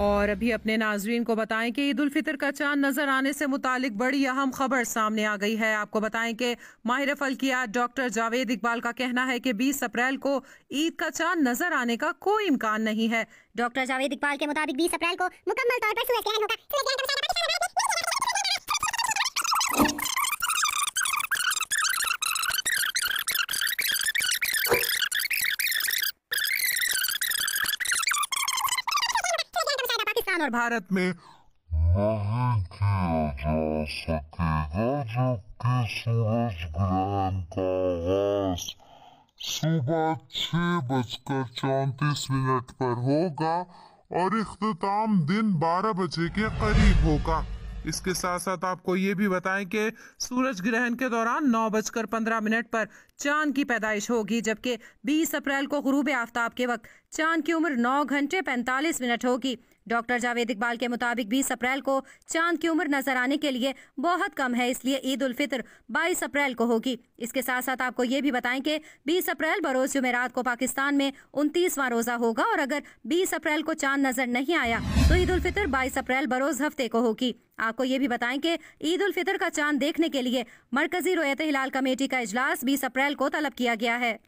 और अभी अपने नाजरीन को बताएं कि ईद फितर का चांद नजर आने से मुतालिक बड़ी अहम खबर सामने आ गई है आपको बताएं कि माहिर फल्कियात डॉक्टर जावेद इकबाल का कहना है कि 20 अप्रैल को ईद का चांद नजर आने का कोई इम्कान नहीं है डॉक्टर जावेद इकबाल के मुताबिक बीस अप्रैल को मुकम्मल तौर पर सूरज ग्रहण होगा पाकिस्तान और भारत में जा सकेगा जबकि सूरज ग्रहण का सुबह छह बजकर चौंतीस मिनट पर होगा और इख्ताम दिन बारह बजे के करीब होगा इसके साथ साथ आपको ये भी बताएं कि सूरज ग्रहण के दौरान नौ बजकर पंद्रह मिनट पर चांद की पैदाइश होगी जबकि 20 अप्रैल को गुरूब आफ्ताब के वक्त चांद की उम्र नौ घंटे पैंतालीस मिनट होगी डॉक्टर जावेद इकबाल के मुताबिक 20 अप्रैल को चांद की उम्र नजर आने के लिए बहुत कम है इसलिए ईद उल फितर बाईस अप्रैल को होगी इसके साथ साथ आपको ये भी बताएं कि 20 अप्रैल बरोज जुमेरात को पाकिस्तान में उनतीसवा रोजा होगा और अगर 20 अप्रैल को चांद नजर नहीं आया तो ईद उल फितर बाईस अप्रैल बरोज हफ्ते को होगी आपको ये भी बताएं कि ईद उल फितर का चांद देखने के लिए मरकजी रोयत हिलाल कमेटी का इजलास बीस अप्रैल को तलब किया गया है